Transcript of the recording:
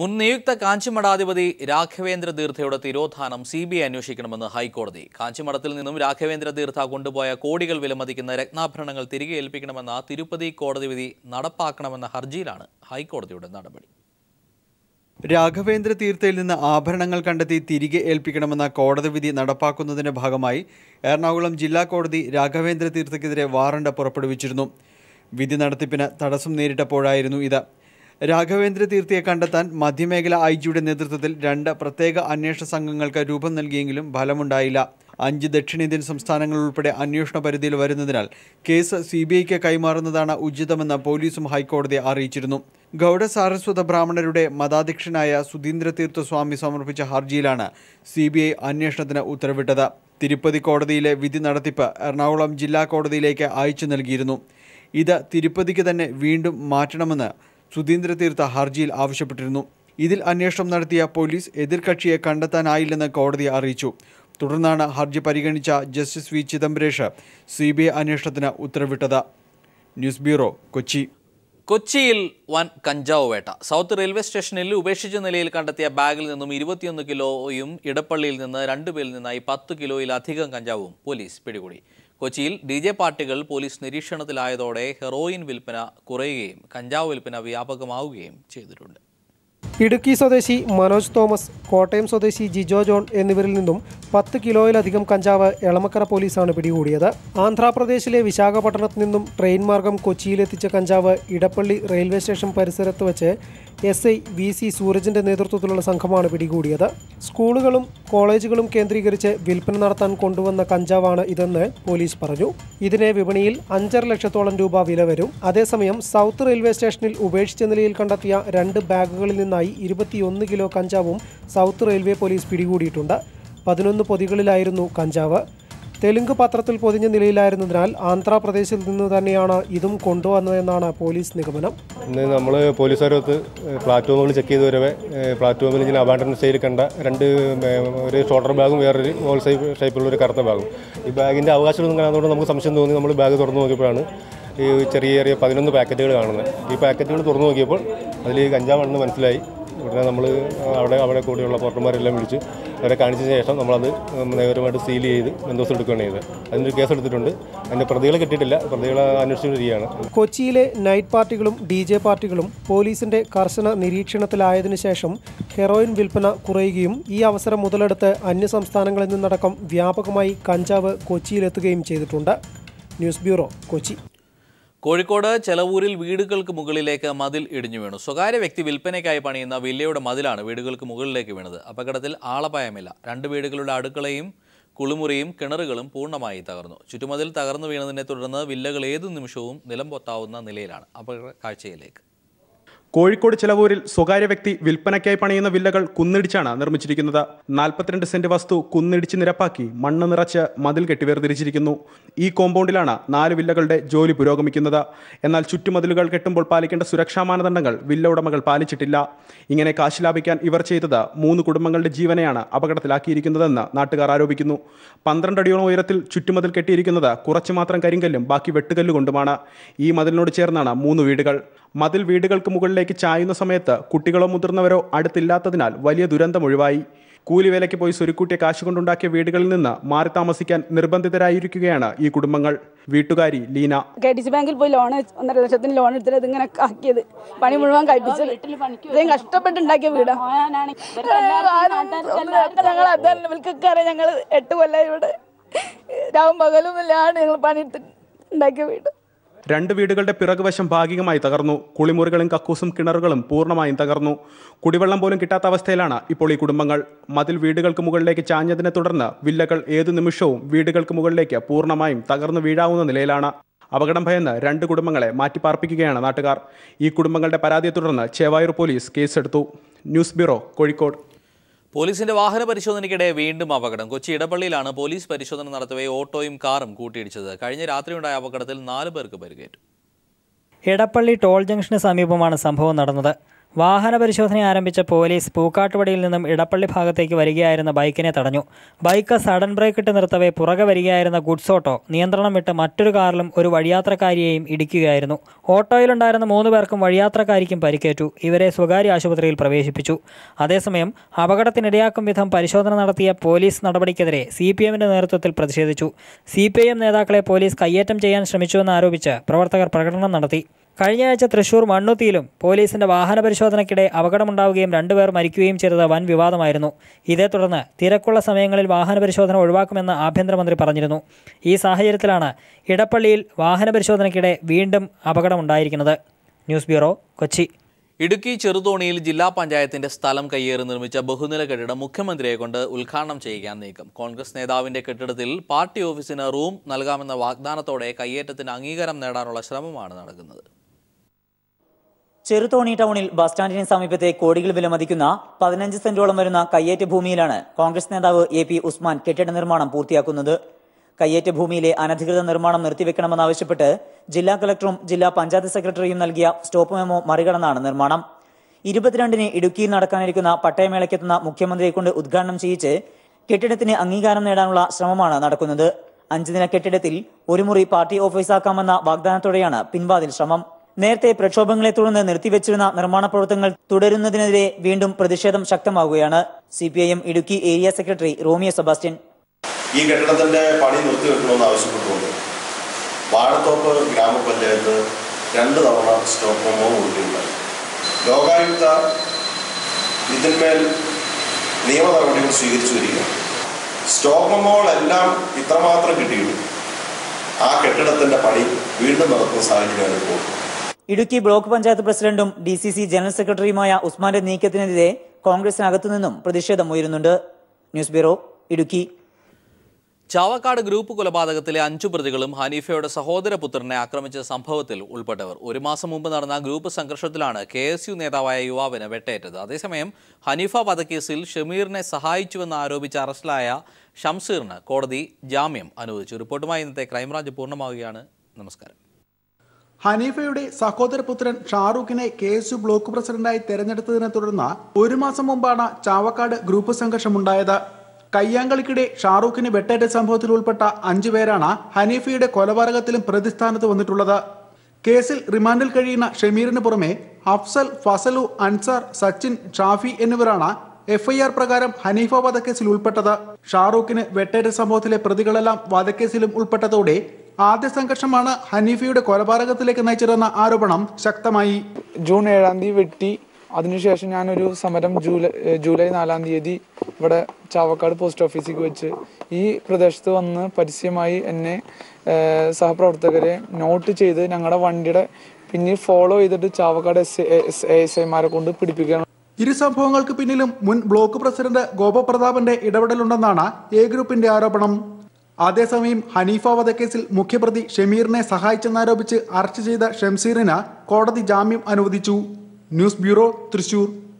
മുൻ നിയുക്ത കാഞ്ചിമഠാധിപതി രാഘവേന്ദ്ര തീർത്ഥയുടെ തിരോധാനം സി ബി ഐ അന്വേഷിക്കണമെന്ന് ഹൈക്കോടതി കാഞ്ചിമഠത്തിൽ നിന്നും രാഘവേന്ദ്ര തീർത്ഥ കൊണ്ടുപോയ കോടികൾ വിലമതിക്കുന്ന രത്നാഭരണങ്ങൾ തിരികെ ഏൽപ്പിക്കണമെന്ന തിരുപ്പതി കോടതി വിധി നടപ്പാക്കണമെന്ന ഹർജിയിലാണ് ഹൈക്കോടതിയുടെ നടപടി രാഘവേന്ദ്ര തീർത്ഥയിൽ നിന്ന് ആഭരണങ്ങൾ കണ്ടെത്തി തിരികെ ഏൽപ്പിക്കണമെന്ന കോടതി വിധി നടപ്പാക്കുന്നതിന്റെ ഭാഗമായി എറണാകുളം ജില്ലാ കോടതി രാഘവേന്ദ്ര തീർത്ഥയ്ക്കെതിരെ വാറണ്ട് പുറപ്പെടുവിച്ചിരുന്നു വിധി നടത്തിപ്പിന് തടസ്സം നേരിട്ടപ്പോഴായിരുന്നു ഇത് രാഘവേന്ദ്ര തീർത്ഥിയെ കണ്ടെത്താൻ മധ്യമേഖല ഐ ജിയുടെ നേതൃത്വത്തിൽ രണ്ട് പ്രത്യേക അന്വേഷണ സംഘങ്ങൾക്ക് രൂപം നൽകിയെങ്കിലും ഫലമുണ്ടായില്ല അഞ്ച് ദക്ഷിണേന്ത്യൻ സംസ്ഥാനങ്ങൾ ഉൾപ്പെടെ അന്വേഷണ പരിധിയിൽ വരുന്നതിനാൽ കേസ് സി ബി ഐക്ക് കൈമാറുന്നതാണ് ഉചിതമെന്ന് പോലീസും ഹൈക്കോടതിയെ അറിയിച്ചിരുന്നു ഗൗഡ സാരസ്വത ബ്രാഹ്മണരുടെ മതാധ്യക്ഷനായ സുധീന്ദ്ര തീർത്ഥ സ്വാമി സമർപ്പിച്ച ഹർജിയിലാണ് സി ബി ഐ അന്വേഷണത്തിന് ഉത്തരവിട്ടത് തിരുപ്പതി കോടതിയിലെ വിധി നടത്തിപ്പ് എറണാകുളം ജില്ലാ കോടതിയിലേക്ക് അയച്ചു നൽകിയിരുന്നു ഇത് തിരുപ്പതിക്ക് തന്നെ വീണ്ടും മാറ്റണമെന്ന് സുധീന്ദ്ര തീർത്ത ഹർജിയിൽ ആവശ്യപ്പെട്ടിരുന്നു ഇതിൽ അന്വേഷണം നടത്തിയ പോലീസ് എതിർകക്ഷിയെ കണ്ടെത്താനായില്ലെന്ന് കോടതി അറിയിച്ചു തുടർന്നാണ് ഹർജി പരിഗണിച്ച justice V Chidambaresh C B I അന്വേഷണത്തിന് ഉത്തരവിട്ടത് ന്യൂസ് ബ്യൂറോ കൊച്ചി കൊച്ചിയിൽ വൻ കഞ്ചാവ് വേട്ട സൗത്ത് റെയിൽവേ സ്റ്റേഷനിൽ ഉപേക്ഷിച്ച നിലയിൽ കണ്ടെത്തിയ ബാഗിൽ നിന്നും ഇരുപത്തിയൊന്ന് കിലോയും ഇടപ്പള്ളിയിൽ നിന്ന് രണ്ടുപേരിൽ നിന്നായി പത്ത് കിലോയിലധികം കഞ്ചാവും പോലീസ് പിടികൂടി കൊച്ചിയിൽ ഡി ജെ പാർട്ടികൾ പോലീസ് നിരീക്ഷണത്തിലായതോടെ ഹെറോയിൻ വിൽപ്പന കുറയുകയും കഞ്ചാവ് വിൽപ്പന വ്യാപകമാവുകയും ചെയ്തിട്ടുണ്ട് ഇടുക്കി സ്വദേശി മനോജ് തോമസ് കോട്ടയം സ്വദേശി ജിജോ ജോൺ എന്നിവരിൽ നിന്നും പത്ത് കിലോയിലധികം കഞ്ചാവ് എളമക്കര പോലീസാണ് പിടികൂടിയത് ആന്ധ്രാപ്രദേശിലെ വിശാഖപട്ടണത്തു നിന്നും ട്രെയിൻ മാർഗം കൊച്ചിയിലെത്തിച്ച കഞ്ചാവ് ഇടപ്പള്ളി റെയിൽവേ സ്റ്റേഷൻ പരിസരത്ത് വച്ച് എസ് ഐ വി സി സൂരജിൻ്റെ നേതൃത്വത്തിലുള്ള സംഘമാണ് പിടികൂടിയത് സ്കൂളുകളും കോളേജുകളും കേന്ദ്രീകരിച്ച് വിൽപ്പന നടത്താൻ കൊണ്ടുവന്ന കഞ്ചാവാണ് ഇതെന്ന് പോലീസ് പറഞ്ഞു ഇതിനെ വിപണിയിൽ അഞ്ചര ലക്ഷത്തോളം രൂപ വില വരും അതേസമയം സൗത്ത് റെയിൽവേ സ്റ്റേഷനിൽ ഉപേക്ഷിച്ച നിലയിൽ കണ്ടെത്തിയ രണ്ട് ബാഗുകളിൽ നിന്നായി ഇരുപത്തിയൊന്ന് കിലോ കഞ്ചാവും സൗത്ത് റെയിൽവേ പോലീസ് പിടികൂടിയിട്ടുണ്ട് പതിനൊന്ന് പൊതികളിലായിരുന്നു കഞ്ചാവ് തെലുങ്ക് പത്രത്തിൽ പൊതിഞ്ഞ നിലയിലായിരുന്നതിനാൽ ആന്ധ്രാപ്രദേശിൽ നിന്ന് തന്നെയാണ് ഇതും കൊണ്ടുവന്നതെന്നാണ് പോലീസ് നിഗമനം നമ്മൾ പോലീസുകാരത്ത് പ്ലാറ്റ്ഫോമുകൾ ചെക്ക് ചെയ്ത് വരവേ പ്ലാറ്റ്ഫോമിൽ ഇങ്ങനെ അബാൻഡൻ സ്റ്റൈൽ കണ്ട രണ്ട് ഒരു ഷോൾഡർ ബാഗും വേറൊരു ഹോൾ ഷേപ്പിലുള്ള ഒരു കറുത്ത ബാഗും ഈ ബാഗിൻ്റെ അവകാശമൊന്നും കാണാത്തതുകൊണ്ട് നമുക്ക് സംശയം തോന്നി നമ്മൾ ബാഗ് തുറന്നു നോക്കിയപ്പോഴാണ് ഈ ചെറിയ ചെറിയ പതിനൊന്ന് പാക്കറ്റുകൾ കാണുന്നത് ഈ പാക്കറ്റുകൾ തുറന്നു നോക്കിയപ്പോൾ അതിൽ കഞ്ചാവാണെന്ന് മനസ്സിലായി ഉടനെ നമ്മൾ അവിടെ അവിടെ കൂടെയുള്ള പോർട്ടർമാരെല്ലാം വിളിച്ച് അവരെ കാണിച്ച ശേഷം നമ്മളത് നേരമായിട്ട് സീൽ ചെയ്ത് ബന്ധോസ് എടുക്കുകയാണ് ചെയ്തത് ഒരു കേസ് എടുത്തിട്ടുണ്ട് അതിൻ്റെ പ്രതികളെ കിട്ടിയിട്ടില്ല പ്രതികളെ അന്വേഷിച്ചുകൊണ്ടിരിക്കുകയാണ് കൊച്ചിയിലെ നൈറ്റ് പാർട്ടികളും ഡി ജെ പാർട്ടികളും പോലീസിന്റെ കർശന നിരീക്ഷണത്തിലായതിനു ശേഷം ഹെറോയിൻ വിൽപ്പന കുറയുകയും ഈ അവസരം മുതലെടുത്ത് അന്യ സംസ്ഥാനങ്ങളിൽ നിന്നടക്കം വ്യാപകമായി കഞ്ചാവ് കൊച്ചിയിലെത്തുകയും ചെയ്തിട്ടുണ്ട് ന്യൂസ് ബ്യൂറോ കൊച്ചി കോഴിക്കോട് ചെലവൂരിൽ വീടുകൾക്ക് മുകളിലേക്ക് മതിൽ ഇടിഞ്ഞു വീണു സ്വകാര്യ വ്യക്തി വിൽപ്പനയ്ക്കായി പണിയുന്ന വില്ലയുടെ മതിലാണ് വീടുകൾക്ക് മുകളിലേക്ക് വീണത് അപകടത്തിൽ ആളപായമില്ല രണ്ട് വീടുകളുടെ അടുക്കളയും കുളിമുറിയും കിണറുകളും പൂർണ്ണമായി തകർന്നു ചുറ്റുമതിൽ തകർന്നു വീണതിനെ തുടർന്ന് വില്ലകൾ ഏതു നിമിഷവും നിലംപൊത്താവുന്ന നിലയിലാണ് അപകട കാഴ്ചയിലേക്ക് കോഴിക്കോട് ചിലവൂരിൽ സ്വകാര്യ വ്യക്തി വിൽപ്പനയ്ക്കായി പണിയുന്ന വില്ലകൾ കുന്നിടിച്ചാണ് നിർമ്മിച്ചിരിക്കുന്നത് നാൽപ്പത്തിരണ്ട് സെന്റ് വസ്തു കുന്നിടിച്ച് നിരപ്പാക്കി മണ്ണ് നിറച്ച് മതിൽ കെട്ടി വേർതിരിച്ചിരിക്കുന്നു ഈ കോമ്പൗണ്ടിലാണ് നാല് വില്ലകളുടെ ജോലി പുരോഗമിക്കുന്നത് എന്നാൽ ചുറ്റുമതിലുകൾ കെട്ടുമ്പോൾ പാലിക്കേണ്ട സുരക്ഷാ മാനദണ്ഡങ്ങൾ വില്ല ഉടമകൾ പാലിച്ചിട്ടില്ല ഇങ്ങനെ കാശ് ലാഭിക്കാൻ ഇവർ ചെയ്തത് മൂന്ന് കുടുംബങ്ങളുടെ ജീവനെയാണ് അപകടത്തിലാക്കിയിരിക്കുന്നതെന്ന് നാട്ടുകാർ ആരോപിക്കുന്നു പന്ത്രണ്ട് അടിയോളം ഉയരത്തിൽ ചുറ്റുമതിൽ കെട്ടിയിരിക്കുന്നത് കുറച്ച് മാത്രം കരിങ്കല്ലും ബാക്കി വെട്ടുകല്ലുകൊണ്ടുമാണ് ഈ മതിലിനോട് ചേർന്നാണ് മൂന്ന് വീടുകൾ മതിൽ വീടുകൾക്ക് മുകളിലേക്ക് ചായുന്ന സമയത്ത് കുട്ടികളോ മുതിർന്നവരോ അടുത്തില്ലാത്തതിനാൽ വലിയ ഒഴിവായി കൂലിവേലയ്ക്ക് പോയി സുരുക്കൂട്ടിയ കാശുകൊണ്ടുണ്ടാക്കിയ വീടുകളിൽ നിന്ന് മാറി താമസിക്കാൻ നിർബന്ധിതരായിരിക്കുകയാണ് ഈ കുടുംബങ്ങൾ വീട്ടുകാരി ലീന കെ ഡി സി ബാങ്കിൽ പോയി ലോൺ ഒന്നര ലക്ഷത്തിന് ലോൺ എടുത്തിട്ട് ഇങ്ങനെ ആക്കിയത് പണി മുഴുവൻ കഴിപ്പിച്ചത് കഷ്ടപ്പെട്ടുണ്ടാക്കിയ വീടാണ് ഞങ്ങൾ ഞങ്ങൾ എട്ട് കൊല്ലം ഇവിടെ രാവും പകലും ഇല്ലാണ്ട് ഞങ്ങൾ പണിയെടുത്ത് ഉണ്ടാക്കിയ വീട് രണ്ട് വീടുകളുടെ പിറകുവശം ഭാഗികമായി തകർന്നു കുളിമുറികളും കക്കൂസും കിണറുകളും പൂർണ്ണമായും തകർന്നു കുടിവെള്ളം പോലും കിട്ടാത്ത അവസ്ഥയിലാണ് ഇപ്പോൾ ഈ കുടുംബങ്ങൾ മതിൽ വീടുകൾക്ക് മുകളിലേക്ക് ചാഞ്ഞതിനെ തുടർന്ന് വില്ലകൾ ഏതു നിമിഷവും വീടുകൾക്ക് മുകളിലേക്ക് പൂർണ്ണമായും തകർന്നു വീഴാവുന്ന നിലയിലാണ് അപകടം ഭയന്ന് രണ്ട് കുടുംബങ്ങളെ മാറ്റിപ്പാർപ്പിക്കുകയാണ് നാട്ടുകാർ ഈ കുടുംബങ്ങളുടെ പരാതിയെ തുടർന്ന് ചേവായൂർ പോലീസ് കേസെടുത്തു ന്യൂസ് ബ്യൂറോ കോഴിക്കോട് പോലീസിന്റെ വാഹന പരിശോധനയ്ക്കിടെ വീണ്ടും അപകടം കൊച്ചി ഇടപ്പള്ളിയിലാണ് പോലീസ് പരിശോധന നടത്തവേ ഓട്ടോയും കാറും കൂട്ടിയിടിച്ചത് കഴിഞ്ഞ രാത്രിയുണ്ടായ അപകടത്തിൽ നാല് പേർക്ക് പരിക്കേറ്റു ഇടപ്പള്ളി ടോൾ ജംഗ്ഷന് സമീപമാണ് സംഭവം നടന്നത് വാഹന പരിശോധന ആരംഭിച്ച പോലീസ് പൂക്കാട്ടുപടിയിൽ നിന്നും ഇടപ്പള്ളി ഭാഗത്തേക്ക് വരികയായിരുന്ന ബൈക്കിനെ തടഞ്ഞു ബൈക്ക് സഡൻ ബ്രേക്ക് ഇട്ട് നിർത്തവേ പുറകെ വരികയായിരുന്ന ഗുഡ്സ് ഓട്ടോ നിയന്ത്രണം വിട്ട് മറ്റൊരു കാറിലും ഒരു വഴിയാത്രക്കാരിയെയും ഇടിക്കുകയായിരുന്നു ഓട്ടോയിലുണ്ടായിരുന്ന മൂന്ന് പേർക്കും വഴിയാത്രക്കാരിക്കും പരിക്കേറ്റു ഇവരെ സ്വകാര്യ ആശുപത്രിയിൽ പ്രവേശിപ്പിച്ചു അതേസമയം അപകടത്തിനിടയാക്കും വിധം പരിശോധന നടത്തിയ പോലീസ് നടപടിക്കെതിരെ സി പി എമ്മിൻ്റെ നേതൃത്വത്തിൽ പ്രതിഷേധിച്ചു സി പി ഐ എം നേതാക്കളെ പോലീസ് കയ്യേറ്റം ചെയ്യാൻ ശ്രമിച്ചുവെന്ന് ആരോപിച്ച് പ്രവർത്തകർ പ്രകടനം നടത്തി കഴിഞ്ഞ ആഴ്ച തൃശൂർ മണ്ണുത്തിയിലും പോലീസിന്റെ വാഹന പരിശോധനയ്ക്കിടെ അപകടമുണ്ടാവുകയും രണ്ടുപേർ മരിക്കുകയും ചെയ്തത് വൻ വിവാദമായിരുന്നു ഇതേ തുടർന്ന് തിരക്കുള്ള സമയങ്ങളിൽ വാഹന പരിശോധന ഒഴിവാക്കുമെന്ന് ആഭ്യന്തരമന്ത്രി പറഞ്ഞിരുന്നു ഈ സാഹചര്യത്തിലാണ് ഇടപ്പള്ളിയിൽ വാഹന പരിശോധനയ്ക്കിടെ വീണ്ടും അപകടമുണ്ടായിരിക്കുന്നത് ന്യൂസ് ബ്യൂറോ കൊച്ചി ഇടുക്കി ചെറുതോണിയിൽ ജില്ലാ പഞ്ചായത്തിന്റെ സ്ഥലം കയ്യേറി നിർമ്മിച്ച ബഹുനില കെട്ടിടം മുഖ്യമന്ത്രിയെ കൊണ്ട് ഉദ്ഘാടനം ചെയ്യാൻ നീക്കം കോൺഗ്രസ് നേതാവിന്റെ കെട്ടിടത്തിൽ പാർട്ടി ഓഫീസിന് റൂം നൽകാമെന്ന വാഗ്ദാനത്തോടെ കയ്യേറ്റത്തിന് അംഗീകാരം നേടാനുള്ള ശ്രമമാണ് നടക്കുന്നത് ചെറുതോണി ടൗണിൽ ബസ് സ്റ്റാൻഡിന് സമീപത്തെ കോടികൾ വിലമതിക്കുന്ന പതിനഞ്ച് സെന്റോളം വരുന്ന കയ്യേറ്റ ഭൂമിയിലാണ് കോൺഗ്രസ് നേതാവ് എ പി ഉസ്മാൻ കെട്ടിട നിർമ്മാണം പൂർത്തിയാക്കുന്നത് കയ്യേറ്റ ഭൂമിയിലെ അനധികൃത നിർമ്മാണം നിർത്തിവെക്കണമെന്നാവശ്യപ്പെട്ട് ജില്ലാ കളക്ടറും ജില്ലാ പഞ്ചായത്ത് സെക്രട്ടറിയും നൽകിയ സ്റ്റോപ്പ് മെമ്മോ മറികടന്നാണ് നിർമ്മാണം ഇരുപത്തിരണ്ടിന് ഇടുക്കിയിൽ നടക്കാനിരിക്കുന്ന പട്ടയമേളയ്ക്കെത്തുന്ന മുഖ്യമന്ത്രിയെക്കൊണ്ട് ഉദ്ഘാടനം ചെയ്യിച്ച് കെട്ടിടത്തിന് അംഗീകാരം നേടാനുള്ള ശ്രമമാണ് നടക്കുന്നത് അഞ്ചുദിന കെട്ടിടത്തിൽ ഒരു മുറി പാർട്ടി ഓഫീസാക്കാമെന്ന വാഗ്ദാനത്തോടെയാണ് പിൻവാതിൽ ശ്രമം നേരത്തെ പ്രക്ഷോഭങ്ങളെ തുടർന്ന് നിർത്തിവെച്ചിരുന്ന നിർമ്മാണ പ്രവർത്തനങ്ങൾ തുടരുന്നതിനെതിരെ വീണ്ടും പ്രതിഷേധം ശക്തമാവുകയാണ് C P I M Idukki area secretary Romeo Sebastian ഈ കെട്ടിടത്തിന്റെ പണി നിർത്തിവെക്കണമെന്ന് ആവശ്യപ്പെട്ടുകൊണ്ട് വാഴത്തോപ്പ് ഗ്രാമപഞ്ചായത്ത് രണ്ട് തവണ സ്റ്റോപ്പ് ഹോമോ ലോകായുക്ത ഇതിന്മേൽ നിയമ നടപടികൾ സ്വീകരിച്ചു വരികയാണ് സ്റ്റോപ്പ് ഹോമോകളെല്ലാം ഇത്രമാത്രം കിട്ടിയിട്ടു ആ കെട്ടിടത്തിന്റെ പണി വീണ്ടും നടത്തുന്ന സാഹചര്യമാണ് ഇപ്പോൾ ഇടുക്കി ബ്ലോക്ക് പഞ്ചായത്ത് പ്രസിഡന്റും ഡി സി സി ജനറൽ സെക്രട്ടറിയുമായ ഉസ്മാന്റെ നീക്കത്തിനെതിരെ കോൺഗ്രസിനകത്തു നിന്നും പ്രതിഷേധം ഉയരുന്നുണ്ട് news bureau Idukki Chavakkad group കൊലപാതകത്തിലെ അഞ്ചു പ്രതികളും ഹനീഫയുടെ സഹോദരപുത്രനെ ആക്രമിച്ച സംഭവത്തിൽ ഉൾപ്പെട്ടവർ ഒരു മാസം മുമ്പ് നടന്ന ഗ്രൂപ്പ് സംഘർഷത്തിലാണ് കെ എസ് യു നേതാവായ യുവാവിന് വെട്ടേറ്റത് അതേസമയം ഹനീഫ വധക്കേസിൽ ഷമീറിനെ സഹായിച്ചുവെന്ന് ആരോപിച്ച് അറസ്റ്റിലായ ഷംസീറിന് കോടതി ജാമ്യം അനുവദിച്ചു റിപ്പോർട്ടുമായി ഇന്നത്തെ ക്രൈംബ്രാഞ്ച് പൂർണ്ണമാവുകയാണ് നമസ്കാരം ഹനീഫയുടെ സഹോദരപുത്രൻ ഷാറൂഖിനെ കെ എസ് യു ബ്ലോക്ക് പ്രസിഡന്റായി തെരഞ്ഞെടുത്തതിനെ തുടർന്ന് ഒരു മാസം മുമ്പാണ് ചാവക്കാട് ഗ്രൂപ്പ് സംഘർഷമുണ്ടായത് കയ്യാങ്കളിക്കിടെ ഷാറൂഖിന് വെട്ടേറ്റ സംഭവത്തിൽ ഉൾപ്പെട്ട അഞ്ചു പേരാണ് ഹനീഫയുടെ കൊലപാതകത്തിലും പ്രതിസ്ഥാനത്ത് വന്നിട്ടുള്ളത് കേസിൽ റിമാൻഡിൽ കഴിയുന്ന ഷമീറിന് പുറമെ അഫ്സൽ ഫസലു അൻസാർ സച്ചിൻ ഷാഫി എന്നിവരാണ് എഫ്ഐആർ പ്രകാരം ഹനീഫ വധക്കേസിൽ ഉൾപ്പെട്ടത് ഷാറൂഖിന് വെട്ടേറ്റ സംഭവത്തിലെ പ്രതികളെല്ലാം വധക്കേസിലും ഉൾപ്പെട്ടതോടെ ആദ്യ സംഘർഷമാണ് ഹനീഫയുടെ കൊലപാതകത്തിലേക്ക് നയിച്ചതെന്ന ആരോപണം ശക്തമായി ജൂൺ ഏഴാം തീയതി വെട്ടി അതിനുശേഷം ഞാനൊരു സമരം ജൂലൈ ജൂലൈ നാലാം തീയതി ഇവിടെ ചാവക്കാട് പോസ്റ്റ് ഓഫീസിൽ വെച്ച് ഈ പ്രദേശത്ത് വന്ന് പരസ്യമായി എന്നെ സഹപ്രവർത്തകരെ നോട്ട് ചെയ്ത് ഞങ്ങളുടെ വണ്ടിയുടെ പിന്നെ ഫോളോ ചെയ്തിട്ട് ചാവക്കാട് എസ് എസ് ഐമാരെ കൊണ്ട് പിടിപ്പിക്കണം ഇരു സംഭവങ്ങൾക്ക് പിന്നിലും മുൻ ബ്ലോക്ക് പ്രസിഡന്റ് ഗോപപ്രതാപന്റെ ഇടപെടലുണ്ടെന്നാണ് എ ഗ്രൂപ്പിന്റെ ആരോപണം അതേസമയം ഹനീഫ വധക്കേസിൽ മുഖ്യപ്രതി ഷമീറിനെ സഹായിച്ചെന്നാരോപിച്ച് അറസ്റ്റ് ചെയ്ത ഷംസീറിന് കോടതി ജാമ്യം അനുവദിച്ചു ന്യൂസ് ബ്യൂറോ തൃശൂർ